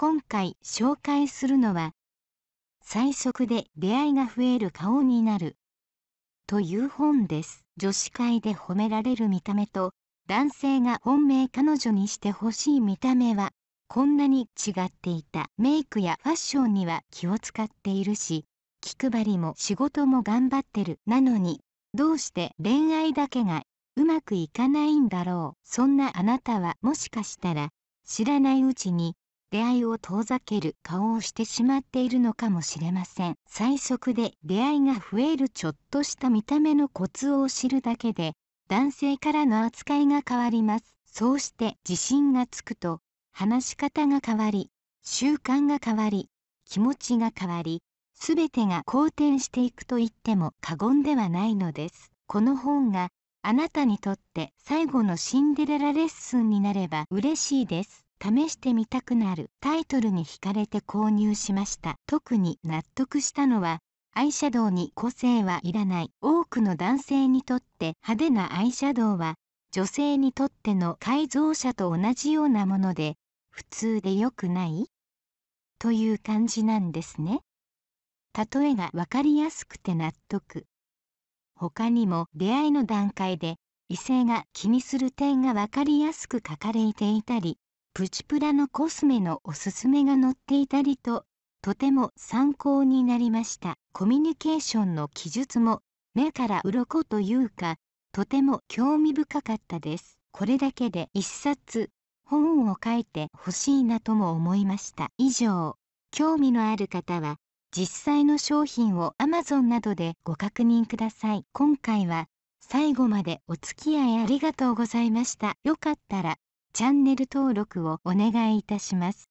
今回紹介するのは最速で出会いが増える顔になるという本です女子会で褒められる見た目と男性が本命彼女にしてほしい見た目はこんなに違っていたメイクやファッションには気を使っているし気配りも仕事も頑張ってるなのにどうして恋愛だけがうまくいかないんだろうそんなあなたはもしかしたら知らないうちに出会いを遠ざける顔をしてしまっているのかもしれません最速で出会いが増えるちょっとした見た目のコツを知るだけで男性からの扱いが変わりますそうして自信がつくと話し方が変わり習慣が変わり気持ちが変わり全てが好転していくと言っても過言ではないのですこの本があなたにとって最後のシンデレラレッスンになれば嬉しいです試してみたくなるタイトルに惹かれて購入しました特に納得したのはアイシャドウに個性はいらない多くの男性にとって派手なアイシャドウは女性にとっての改造車と同じようなもので普通で良くないという感じなんですね例えが分かりやすくて納得他にも出会いの段階で異性が気にする点が分かりやすく書かれていたりプチプラのコスメのおすすめが載っていたりととても参考になりましたコミュニケーションの記述も目から鱗というかとても興味深かったですこれだけで一冊本を書いてほしいなとも思いました以上興味のある方は実際の商品を Amazon などでご確認ください今回は最後までお付き合いありがとうございましたよかったらチャンネル登録をお願いいたします